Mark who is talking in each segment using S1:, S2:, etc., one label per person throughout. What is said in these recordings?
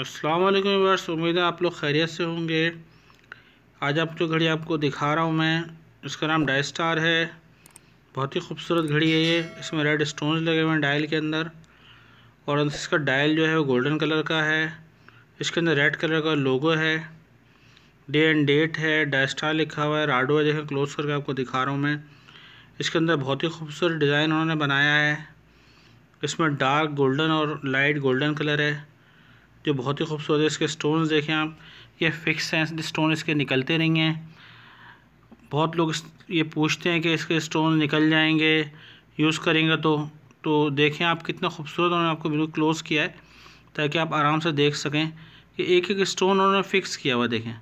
S1: असलम वर्ष उम्मीद है आप लोग खैरियत से होंगे आज आप जो घड़ी आपको दिखा रहा हूँ मैं इसका नाम डाई स्टार है बहुत ही खूबसूरत घड़ी है ये इसमें रेड स्टोन्स लगे हुए हैं डायल के अंदर और इसका डायल जो है वो गोल्डन कलर का है इसके अंदर रेड कलर का लोगो है डे एंड डेट है डाई स्टार लिखा हुआ है राडो है देखें क्लोज करके आपको दिखा रहा हूँ मैं इसके अंदर बहुत ही खूबसूरत डिज़ाइन उन्होंने बनाया है इसमें डार्क गोल्डन और लाइट गोल्डन कलर है जो बहुत ही खूबसूरत है इसके स्टोन्स देखें आप ये फिक्स हैं स्टोन इसके निकलते नहीं हैं बहुत लोग ये पूछते हैं कि इसके स्टोन निकल जाएंगे यूज़ करेंगे तो तो देखें आप कितना खूबसूरत उन्होंने आपको बिल्कुल क्लोज़ किया है ताकि आप आराम से देख सकें कि एक एक स्टोन उन्होंने फ़िक्स किया हुआ देखें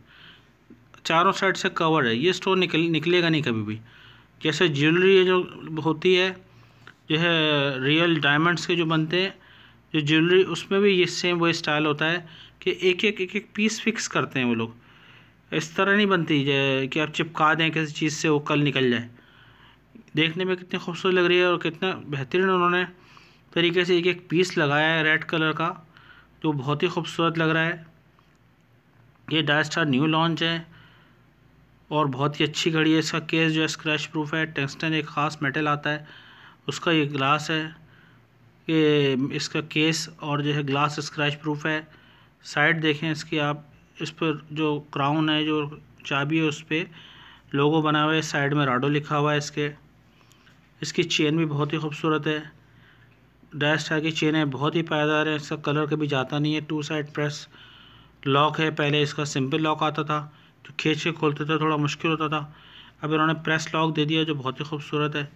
S1: चारों साइड से कवर है ये स्टोन निकल निकलेगा नहीं कभी भी जैसे ज्वेलरी जो होती है जो है रियल डायमंड्स के जो बनते हैं जो ज्वेलरी उसमें भी ये सेम वो स्टाइल होता है कि एक एक एक एक पीस फिक्स करते हैं वो लोग इस तरह नहीं बनती कि आप चिपका दें किसी चीज़ से वो कल निकल जाए देखने में कितनी खूबसूरत लग रही है और कितना बेहतरीन उन्होंने तरीके से एक एक पीस लगाया है रेड कलर का जो बहुत ही खूबसूरत लग रहा है ये डाई स्टार न्यू लॉन्च है और बहुत ही अच्छी घड़ी है इसका केस जो है स्क्रैच प्रूफ है टेंसटन एक ख़ास मेटल आता है उसका ये ग्लास है इसका केस और जो है ग्लास स्क्रैच प्रूफ है साइड देखें इसकी आप इस पर जो क्राउन है जो चाबी है उस पर लोगो बना हुआ है साइड में राडो लिखा हुआ है इसके इसकी चेन भी बहुत ही खूबसूरत है डैश टायर की चेन है बहुत ही पायदार है इसका कलर कभी जाता नहीं है टू साइड प्रेस लॉक है पहले इसका सिंपल लॉक आता था जो तो खींच के खोलते थे थोड़ा मुश्किल होता था अब इन्होंने प्रेस लॉक दे दिया जो बहुत ही खूबसूरत है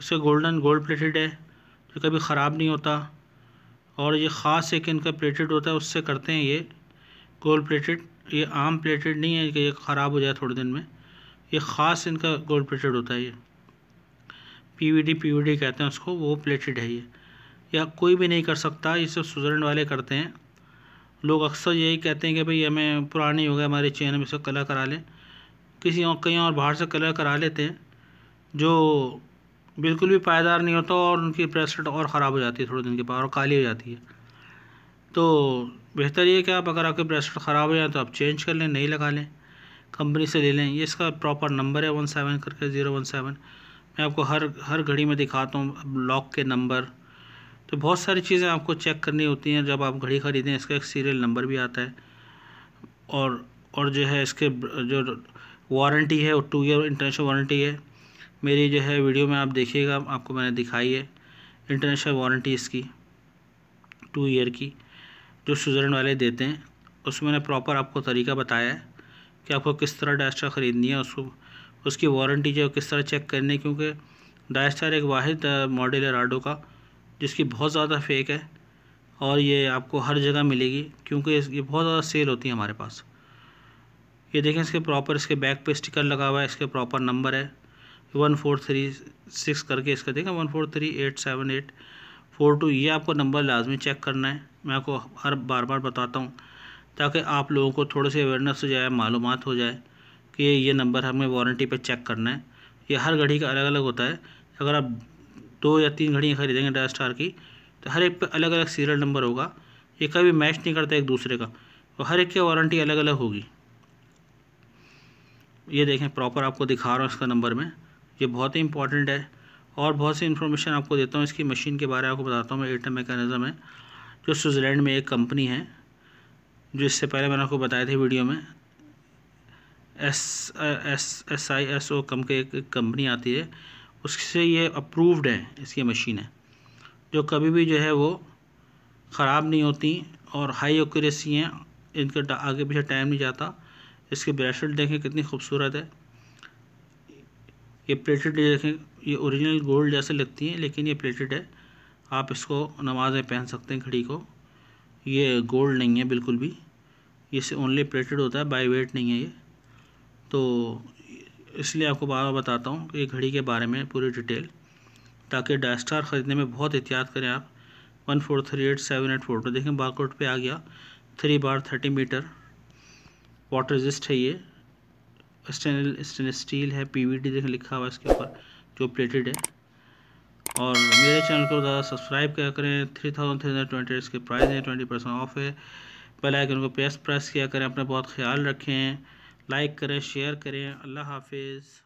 S1: इसके गोल्डन गोल्ड प्लेटेड है जो कभी ख़राब नहीं होता और ये ख़ास एक इनका प्लेटेड होता है उससे करते हैं ये गोल्ड प्लेटेड ये आम प्लेटेड नहीं है कि ये ख़राब हो जाए थोड़े दिन में ये ख़ास इनका गोल्ड प्लेटेड होता है ये पीवीडी पीवीडी कहते हैं उसको वो प्लेटेड है ये या कोई भी नहीं कर सकता ये सब स्विट्ज़रलैंड वाले करते हैं लोग अक्सर यही कहते हैं कि भाई हमें पुरानी हो गए हमारी चेन में इसको कलर करा लें किसी और कहीं और बाहर से कलर करा लेते हैं जो बिल्कुल भी पायदार नहीं होता और उनकी ब्रेसलेट और ख़राब हो जाती है थोड़े दिन के बाद और काली हो जाती है तो बेहतर ये कि आप अगर आपके ब्रेसलेट ख़राब हो जाए तो आप चेंज कर लें नहीं लगा लें कंपनी से ले लें ये इसका प्रॉपर नंबर है वन सेवन करके ज़ीरो वन सेवन मैं आपको हर हर घड़ी में दिखाता हूँ लॉक के नंबर तो बहुत सारी चीज़ें आपको चेक करनी होती हैं जब आप घड़ी ख़रीदें इसका एक सीरियल नंबर भी आता है और और जो है इसके जो वारंटी है वो टू ईयर इंटरनेशनल वारंटी है मेरी जो है वीडियो में आप देखिएगा आपको मैंने दिखाई है इंटरनेशनल वारंटी इसकी टू ईयर की जो स्विट्ज़रलैंड वाले देते हैं उसमें मैंने प्रॉपर आपको तरीका बताया है कि आपको किस तरह डायस्टार ख़रीदनी है उसको उसकी वारंटी जो किस तरह चेक करनी है क्योंकि डायस्टार एक वाद मॉडल है राडो का जिसकी बहुत ज़्यादा फेक है और ये आपको हर जगह मिलेगी क्योंकि ये बहुत ज़्यादा सेल होती है हमारे पास ये देखें इसके प्रॉपर इसके बैक पे स्टिकर लगा हुआ है इसके प्रॉपर नंबर है वन फोर थ्री सिक्स करके इसका देखें one four three eight seven eight four two ये आपको नंबर लाजमी चेक करना है मैं आपको हर बार बार बताता हूँ ताकि आप लोगों को थोड़े से अवेयरनेस हो जाए मालूम हो जाए कि ये नंबर हमें वारंटी पे चेक करना है ये हर घड़ी का अलग अलग होता है अगर आप दो या तीन घड़ियाँ खरीदेंगे डाय स्टार की तो हर एक पे अलग अलग सीरियल नंबर होगा ये कभी मैच नहीं करता एक दूसरे का और तो हर एक की वारंटी अलग अलग होगी ये देखें प्रॉपर आपको दिखा रहा हूँ इसका नंबर में ये बहुत ही इंपॉर्टेंट है और बहुत सी इन्फॉर्मेशन आपको देता हूँ इसकी मशीन के बारे में आपको बताता हूँ एटम मेकानिज़म है जो स्विट्ज़रलैंड में एक कंपनी है जो इससे पहले मैंने आपको बताया थी वीडियो में S S S I S O कम के एक कंपनी आती है उससे ये अप्रूव्ड है इसकी मशीन है जो कभी भी जो है वो ख़राब नहीं होती और हाई एक्यूरेसी हैं इनका आगे पीछे टाइम नहीं जाता इसके ब्रेसलेट देखें कितनी खूबसूरत है ये प्लेटेड ये देखें ये ओरिजिनल गोल्ड जैसे लगती हैं लेकिन ये प्लेटेड है आप इसको नमाज में पहन सकते हैं घड़ी को ये गोल्ड नहीं है बिल्कुल भी ये से ओनली प्लेटेड होता है बाई वेट नहीं है ये तो इसलिए आपको बार बार बताता हूँ कि घड़ी के बारे में पूरी डिटेल ताकि डायस्टार ख़रीदने में बहुत एहतियात करें आप one four three eight seven eight four तो देखें बारकोड पे आ गया three bar thirty metre water resist है ये स्टेनलेस स्टेनलेस स्टील है पीवीटी देख लिखा हुआ इसके ऊपर जो प्लेटेड है और मेरे चैनल को ज़्यादा सब्सक्राइब किया करें three thousand three hundred twenty इसके प्राइस हैं ट्वेंटी परसेंट ऑफ है बेल आइकन को प्रेस प्रेस किया करें अपना बहुत ख्याल रखें लाइक करें शेयर करें अल्लाह हाफिज़